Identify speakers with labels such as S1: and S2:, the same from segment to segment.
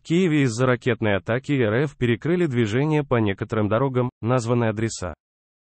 S1: В Киеве из-за ракетной атаки РФ перекрыли движение по некоторым дорогам, названные адреса.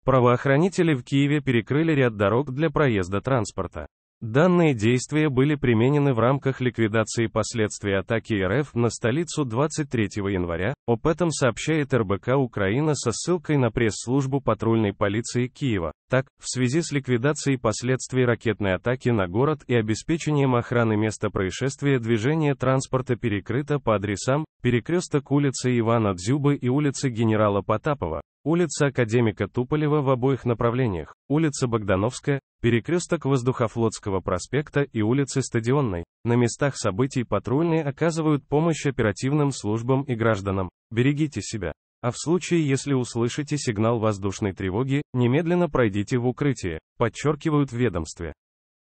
S1: Правоохранители в Киеве перекрыли ряд дорог для проезда транспорта. Данные действия были применены в рамках ликвидации последствий атаки РФ на столицу 23 января, об этом сообщает РБК Украина со ссылкой на пресс-службу патрульной полиции Киева. Так, в связи с ликвидацией последствий ракетной атаки на город и обеспечением охраны места происшествия движение транспорта перекрыто по адресам перекресток улицы Ивана Дзюбы и улицы генерала Потапова, улица Академика Туполева в обоих направлениях, улица Богдановская, Перекресток Воздухофлотского проспекта и улицы Стадионной. На местах событий патрульные оказывают помощь оперативным службам и гражданам. Берегите себя. А в случае, если услышите сигнал воздушной тревоги, немедленно пройдите в укрытие, подчеркивают в ведомстве.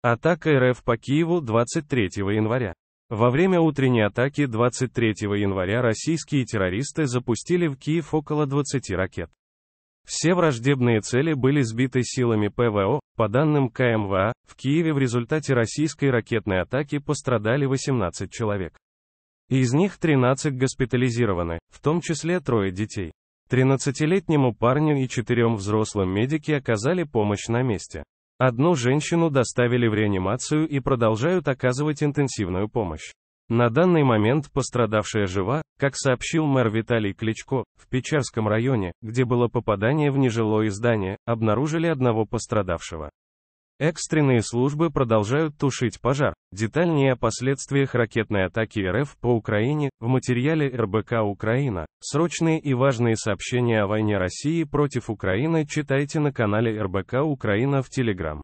S1: Атака РФ по Киеву 23 января. Во время утренней атаки 23 января российские террористы запустили в Киев около 20 ракет. Все враждебные цели были сбиты силами ПВО, по данным КМВА, в Киеве в результате российской ракетной атаки пострадали 18 человек. Из них 13 госпитализированы, в том числе трое детей. 13-летнему парню и четырем взрослым медики оказали помощь на месте. Одну женщину доставили в реанимацию и продолжают оказывать интенсивную помощь. На данный момент пострадавшая жива, как сообщил мэр Виталий Кличко, в Печерском районе, где было попадание в нежилое здание, обнаружили одного пострадавшего. Экстренные службы продолжают тушить пожар. Детальнее о последствиях ракетной атаки РФ по Украине в материале РБК «Украина». Срочные и важные сообщения о войне России против Украины читайте на канале РБК «Украина» в Телеграм.